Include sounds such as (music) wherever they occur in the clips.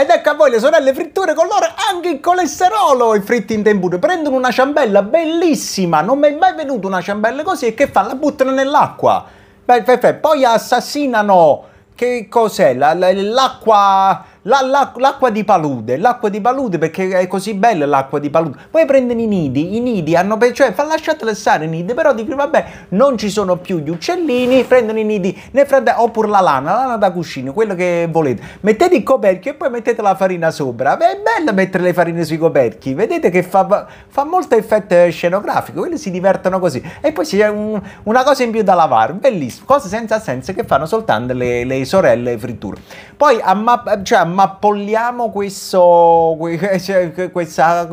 Ed ecco a voi le sorelle fritture con loro anche il colesterolo i fritti in tempura. Prendono una ciambella bellissima, non mi è mai venuta una ciambella così e che fanno? La buttano nell'acqua. Beh, Poi assassinano, che cos'è? L'acqua la, la, l'acqua di palude, l'acqua di palude perché è così bella l'acqua di palude. Poi prendono i nidi, i nidi hanno, cioè fa, lasciatele stare i nidi, però dicono vabbè non ci sono più gli uccellini, prendono i nidi nel frattempo, oppure la lana, la lana da cuscino, quello che volete. Mettete il coperchio e poi mettete la farina sopra. Beh, è bello mettere le farine sui coperchi, vedete che fa, fa molto effetto scenografico, quelli si divertono così. E poi c'è un, una cosa in più da lavare, bellissimo, cose senza senso che fanno soltanto le, le sorelle fritture. Poi a, map, cioè, a ammappoliamo questo, (laughs) cioè, questa,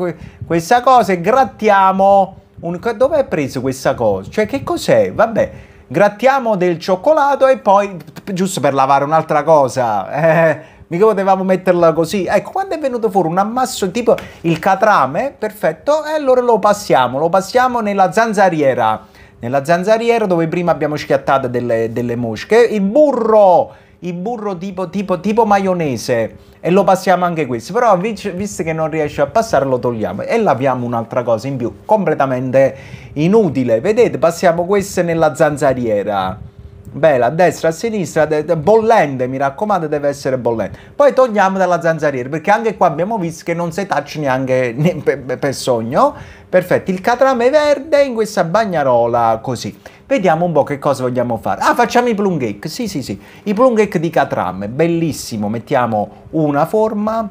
questa cosa e grattiamo... Un, dove è preso questa cosa? Cioè che cos'è? Vabbè, grattiamo del cioccolato e poi, giusto per lavare un'altra cosa, (laughs) eh, mica potevamo metterla così. Ecco, quando è venuto fuori un ammasso tipo il catrame, perfetto, e allora lo passiamo, lo passiamo nella zanzariera. Nella zanzariera dove prima abbiamo schiattato delle, delle mosche, il burro il burro tipo, tipo, tipo maionese e lo passiamo anche questo, però visto che non riesce a passare lo togliamo e laviamo un'altra cosa in più, completamente inutile, vedete passiamo questo nella zanzariera bella, a destra, a sinistra, bollente, mi raccomando, deve essere bollente. Poi togliamo dalla zanzariera, perché anche qua abbiamo visto che non si tacci neanche per, per sogno. Perfetto, il catrame verde in questa bagnarola così. Vediamo un po' che cosa vogliamo fare. Ah, facciamo i plum cake, sì sì sì, i plum cake di catrame, bellissimo. Mettiamo una forma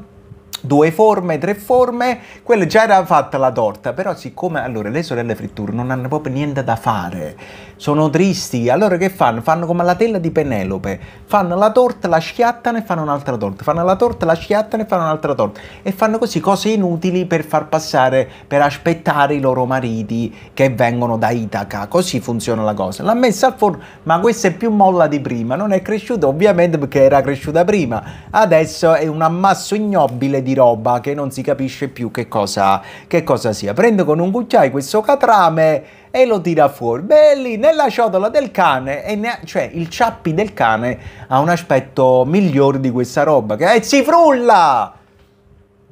due forme, tre forme, quella già era fatta la torta, però siccome allora le sorelle fritture non hanno proprio niente da fare, sono tristi, allora che fanno? Fanno come la tela di Penelope, fanno la torta, la schiattano e fanno un'altra torta, fanno la torta, la schiattano e fanno un'altra torta e fanno così cose inutili per far passare, per aspettare i loro mariti che vengono da Itaca, così funziona la cosa. L'ha messa al forno, ma questa è più molla di prima, non è cresciuta ovviamente perché era cresciuta prima, adesso è un ammasso ignobile di roba che non si capisce più che cosa, che cosa sia. Prende con un cucchiaio questo catrame e lo tira fuori. Beh, nella ciotola del cane, e ha, cioè il ciappi del cane ha un aspetto migliore di questa roba, che è eh, si frulla!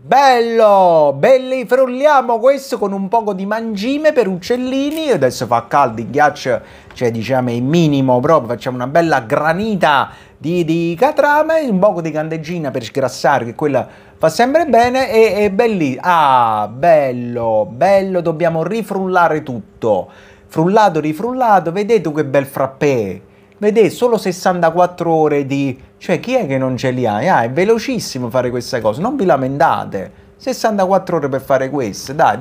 Bello! Belli, frulliamo questo con un poco di mangime per uccellini. Adesso fa caldo, il ghiaccio, cioè diciamo è minimo proprio. Facciamo una bella granita di, di catrame, un poco di candeggina per sgrassare, che quella fa sempre bene e, è bellissimo. Ah, bello, bello, dobbiamo rifrullare tutto. Frullato, rifrullato, vedete che bel frappè. Vedete, solo 64 ore di... Cioè, chi è che non ce li ha? Ah, è velocissimo fare questa cosa, non vi lamentate. 64 ore per fare questo, dai.